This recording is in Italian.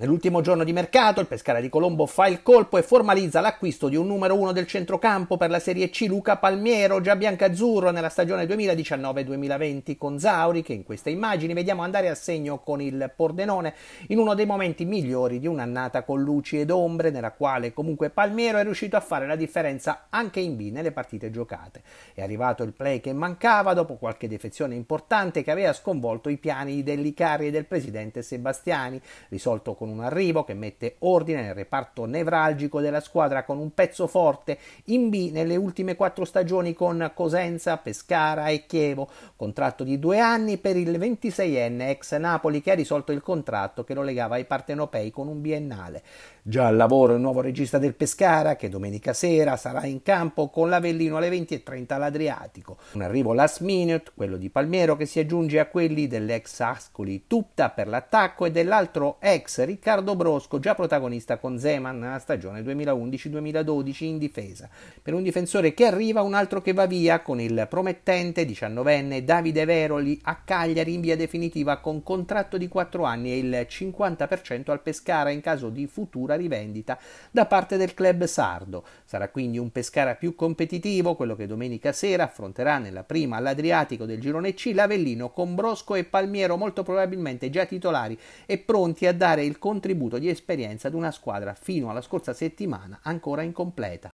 Nell'ultimo giorno di mercato il Pescara di Colombo fa il colpo e formalizza l'acquisto di un numero uno del centrocampo per la Serie C Luca Palmiero, già biancazzurro nella stagione 2019-2020 con Zauri che in queste immagini vediamo andare a segno con il Pordenone in uno dei momenti migliori di un'annata con luci ed ombre nella quale comunque Palmiero è riuscito a fare la differenza anche in B nelle partite giocate. È arrivato il play che mancava dopo qualche defezione importante che aveva sconvolto i piani dell'Icari e del presidente Sebastiani, risolto con con un arrivo che mette ordine nel reparto nevralgico della squadra con un pezzo forte in B nelle ultime quattro stagioni con Cosenza, Pescara e Chievo, contratto di due anni per il 26enne ex Napoli che ha risolto il contratto che lo legava ai partenopei con un biennale. Già al lavoro il nuovo regista del Pescara che domenica sera sarà in campo con l'Avellino alle 20.30 all'Adriatico. Un arrivo last minute, quello di Palmiero che si aggiunge a quelli dell'ex Ascoli tutta per l'attacco e dell'altro ex Riccardo Riccardo Brosco, già protagonista con Zeman nella stagione 2011-2012 in difesa. Per un difensore che arriva, un altro che va via, con il promettente 19enne Davide Veroli a Cagliari in via definitiva con contratto di 4 anni e il 50% al Pescara in caso di futura rivendita da parte del club sardo. Sarà quindi un Pescara più competitivo, quello che domenica sera affronterà nella prima all'Adriatico del girone C l'Avellino con Brosco e Palmiero molto probabilmente già titolari e pronti a dare il conto contributo di esperienza ad una squadra fino alla scorsa settimana ancora incompleta.